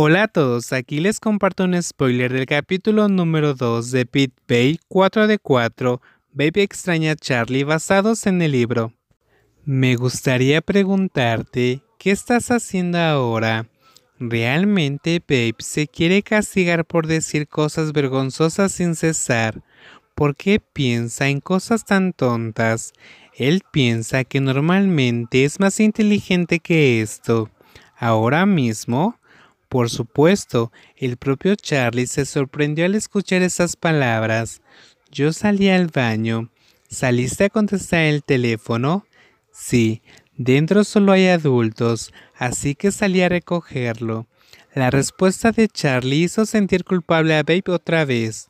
Hola a todos, aquí les comparto un spoiler del capítulo número 2 de Pit Bay 4 de 4, Baby extraña a Charlie basados en el libro. Me gustaría preguntarte, ¿qué estás haciendo ahora? Realmente Babe se quiere castigar por decir cosas vergonzosas sin cesar. ¿Por qué piensa en cosas tan tontas? Él piensa que normalmente es más inteligente que esto. Ahora mismo por supuesto, el propio Charlie se sorprendió al escuchar esas palabras. Yo salí al baño. ¿Saliste a contestar el teléfono? Sí, dentro solo hay adultos, así que salí a recogerlo. La respuesta de Charlie hizo sentir culpable a Babe otra vez.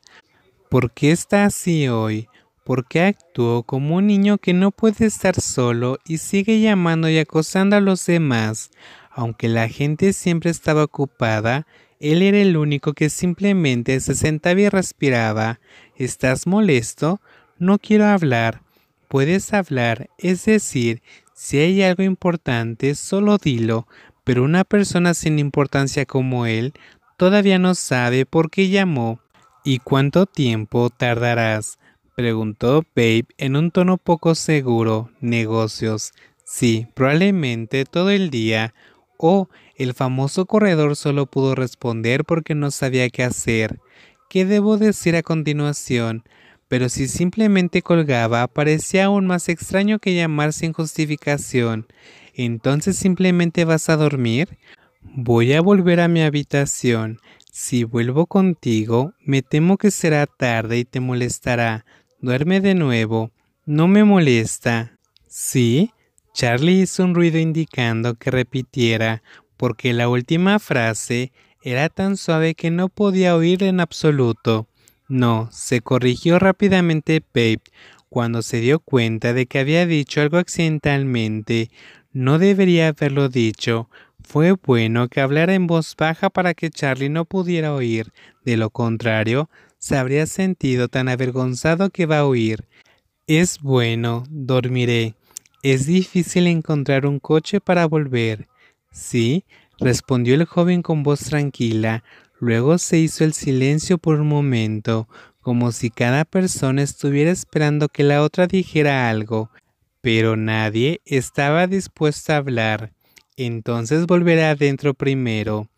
¿Por qué está así hoy? ¿Por qué actuó como un niño que no puede estar solo y sigue llamando y acosando a los demás? Aunque la gente siempre estaba ocupada, él era el único que simplemente se sentaba y respiraba. ¿Estás molesto? No quiero hablar. Puedes hablar, es decir, si hay algo importante, solo dilo, pero una persona sin importancia como él todavía no sabe por qué llamó. ¿Y cuánto tiempo tardarás? preguntó Babe en un tono poco seguro. Negocios. Sí, probablemente todo el día. Oh, el famoso corredor solo pudo responder porque no sabía qué hacer. ¿Qué debo decir a continuación? Pero si simplemente colgaba, parecía aún más extraño que llamar sin justificación. Entonces simplemente vas a dormir. Voy a volver a mi habitación. Si vuelvo contigo, me temo que será tarde y te molestará. Duerme de nuevo. No me molesta. ¿Sí? Charlie hizo un ruido indicando que repitiera porque la última frase era tan suave que no podía oír en absoluto. No, se corrigió rápidamente Pape cuando se dio cuenta de que había dicho algo accidentalmente. No debería haberlo dicho. Fue bueno que hablara en voz baja para que Charlie no pudiera oír. De lo contrario, se habría sentido tan avergonzado que va a oír. Es bueno, dormiré. Es difícil encontrar un coche para volver. Sí, respondió el joven con voz tranquila. Luego se hizo el silencio por un momento, como si cada persona estuviera esperando que la otra dijera algo, pero nadie estaba dispuesto a hablar. Entonces volverá adentro primero.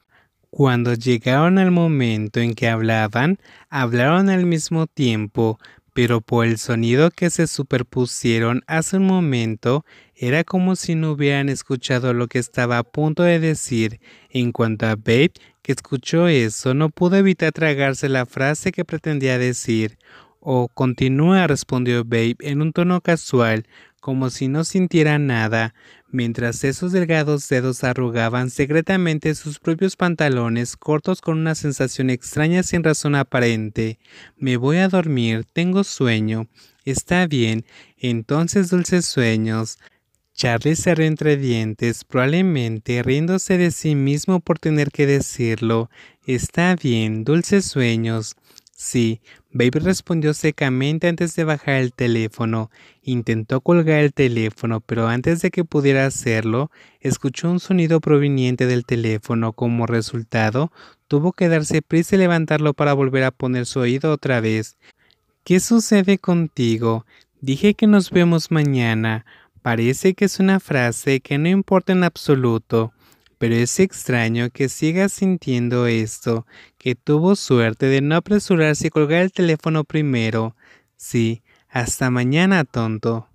Cuando llegaron al momento en que hablaban, hablaron al mismo tiempo, pero por el sonido que se superpusieron hace un momento, era como si no hubieran escuchado lo que estaba a punto de decir. En cuanto a Babe, que escuchó eso, no pudo evitar tragarse la frase que pretendía decir. Oh, continúa, respondió Babe en un tono casual, como si no sintiera nada, mientras esos delgados dedos arrugaban secretamente sus propios pantalones cortos con una sensación extraña sin razón aparente. Me voy a dormir, tengo sueño. Está bien, entonces dulces sueños. Charlie cerró entre dientes, probablemente riéndose de sí mismo por tener que decirlo. Está bien, dulces sueños. Sí, Baby respondió secamente antes de bajar el teléfono. Intentó colgar el teléfono, pero antes de que pudiera hacerlo, escuchó un sonido proveniente del teléfono. Como resultado, tuvo que darse prisa y levantarlo para volver a poner su oído otra vez. ¿Qué sucede contigo? Dije que nos vemos mañana. Parece que es una frase que no importa en absoluto pero es extraño que siga sintiendo esto, que tuvo suerte de no apresurarse y colgar el teléfono primero. Sí, hasta mañana, tonto.